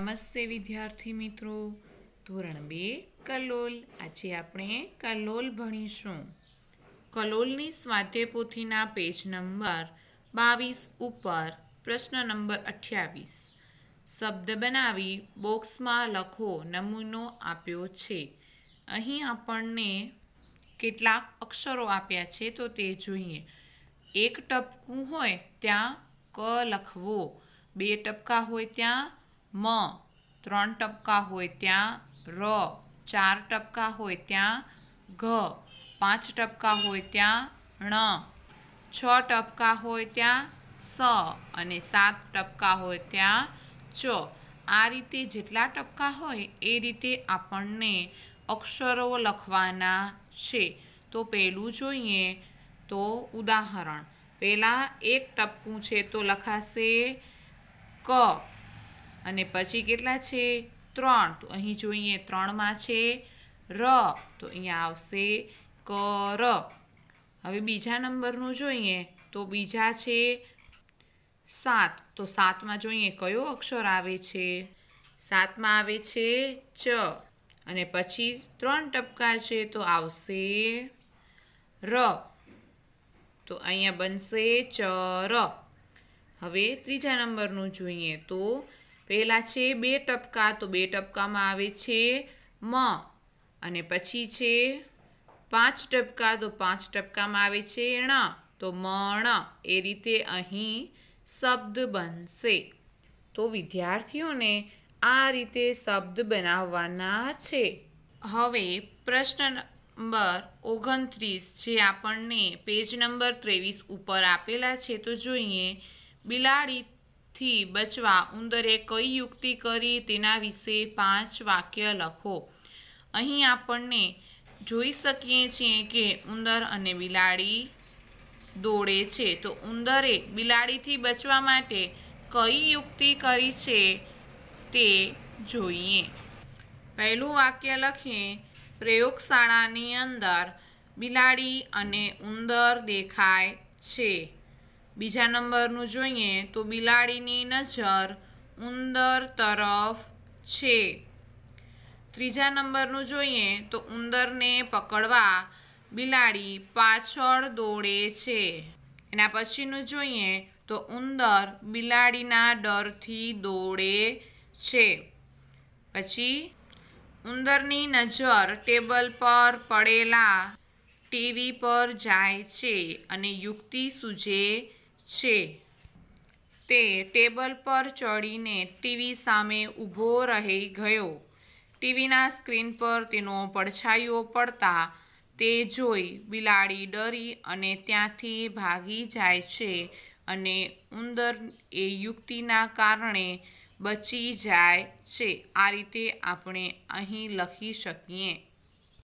નમસ્તે વિદ્યાર્થી મિત્રો ધોરણ બે કલોલ આજે આપણે કલોલ ભણીશું કલોલની સ્વાધ્યપોથીના પેજ નંબર બાવીસ ઉપર પ્રશ્ન નંબર અઠ્યાવીસ શબ્દ બનાવી બોક્સમાં લખો નમૂનો આપ્યો છે અહીં આપણને કેટલાક અક્ષરો આપ્યા છે તો તે જોઈએ એક ટપકું હોય ત્યાં ક લખવો બે ટપકા હોય ત્યાં મ ત્રણ ટપકા હોય ત્યાં ર ચાર ટપકા હોય ત્યાં ઘ પાંચ ટપકા હોય ત્યાં ણ છ ટપકા હોય ત્યાં સ અને સાત ટપકા હોય ત્યાં ચ આ રીતે જેટલા ટપકા હોય એ રીતે આપણને અક્ષરો લખવાના છે તો પહેલું જોઈએ તો ઉદાહરણ પહેલાં એક ટપકું છે તો લખાશે ક અને પછી કેટલા છે ત્રણ તો અહીં જોઈએ ત્રણમાં છે ર તો અહીંયા આવશે ક ર હવે બીજા નંબરનું જોઈએ તો બીજા છે સાત તો સાતમાં જોઈએ કયો અક્ષર આવે છે સાતમાં આવે છે ચ અને પછી ત્રણ ટપકા છે તો આવશે ર તો અહીંયા બનશે ચર હવે ત્રીજા નંબરનું જોઈએ તો પહેલાં છે બે ટપકા તો બે ટપકામાં આવે છે મ અને પછી છે પાંચ ટપકા તો પાંચ ટપકામાં આવે છે ણ તો મણ એ રીતે અહીં શબ્દ બનશે તો વિદ્યાર્થીઓને આ રીતે શબ્દ બનાવવાના છે હવે પ્રશ્ન નંબર ઓગણત્રીસ જે આપણને પેજ નંબર ત્રેવીસ ઉપર આપેલા છે તો જોઈએ બિલાડી થી બચવા ઉંદરે કઈ યુક્તિ કરી તેના વિશે પાંચ વાક્ય લખો અહીં આપણને જોઈ શકીએ છીએ કે ઉંદર અને બિલાડી દોડે છે તો ઉંદરે બિલાડીથી બચવા માટે કઈ યુક્તિ કરી છે તે જોઈએ પહેલું વાક્ય લખીએ પ્રયોગશાળાની અંદર બિલાડી અને ઉંદર દેખાય છે બીજા નંબરનું જોઈએ તો બિલાડીની નજર ઉંદર તરફ છે ત્રીજા નંબરનું જોઈએ તો ઉંદરને પકડવા બિલાડી પાછળ દોડે છે એના પછીનું જોઈએ તો ઉંદર બિલાડીના ડરથી દોડે છે પછી ઉંદરની નજર ટેબલ પર પડેલા ટીવી પર જાય છે અને યુક્તિ સૂજે છે તે ટેબલ પર ચડીને ટીવી સામે ઊભો રહી ગયો ટીવીના સ્ક્રીન પર તેનો પડછાયો પડતા તે જોઈ બિલાડી ડરી અને ત્યાંથી ભાગી જાય છે અને ઉંદર એ યુક્તિના કારણે બચી જાય છે આ રીતે આપણે અહીં લખી શકીએ